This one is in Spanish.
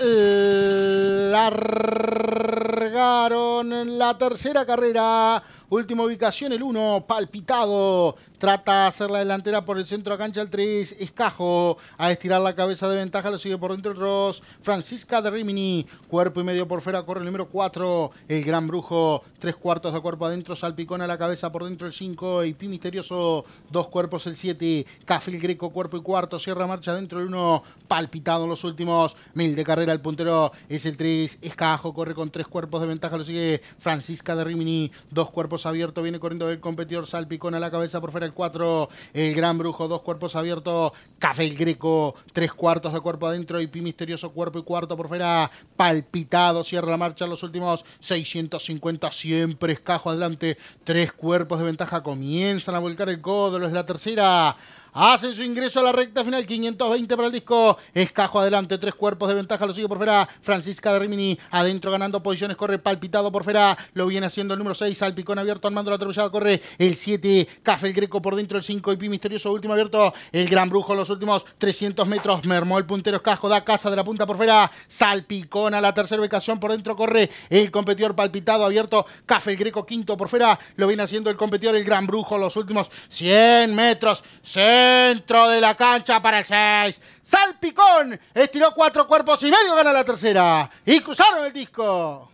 largaron la tercera carrera. Última ubicación, el 1, palpitado. Trata de hacer la delantera por el centro a cancha, el 3, escajo. A estirar la cabeza de ventaja, lo sigue por dentro el Ross. Francisca de Rimini, cuerpo y medio por fuera, corre el número 4. El gran brujo, tres cuartos de cuerpo adentro, salpicón a la cabeza por dentro el 5. Y Pi misterioso, dos cuerpos el 7. el Greco, cuerpo y cuarto, cierra marcha dentro el 1. Palpitado en los últimos. Mil de carrera, el puntero es el 3, escajo, corre con tres cuerpos de ventaja, lo sigue Francisca de Rimini, dos cuerpos abierto, viene corriendo el competidor Salpicón a la cabeza por fuera el cuatro, el Gran Brujo, dos cuerpos abiertos, Café el Greco, tres cuartos de cuerpo adentro y Pi Misterioso cuerpo y cuarto por fuera, palpitado, cierra la marcha los últimos 650, siempre escajo adelante, tres cuerpos de ventaja, comienzan a volcar el codo, es la tercera. Hacen su ingreso a la recta final, 520 para el disco. Escajo adelante, tres cuerpos de ventaja, lo sigue por fuera. Francisca de Rimini adentro ganando posiciones, corre palpitado por fuera. Lo viene haciendo el número 6, Salpicón abierto, armando la atropellada, corre el 7. Café el Greco por dentro, el 5 y Pi Misterioso, último abierto. El Gran Brujo, los últimos 300 metros. Mermó el puntero Escajo, da casa de la punta por fuera. Salpicón a la tercera ubicación, por dentro corre el competidor palpitado, abierto. Café el Greco, quinto por fuera. Lo viene haciendo el competidor, el Gran Brujo, los últimos 100 metros. Se Dentro de la cancha para el 6. Salpicón. Estiró cuatro cuerpos y medio. Gana la tercera. Y cruzaron el disco.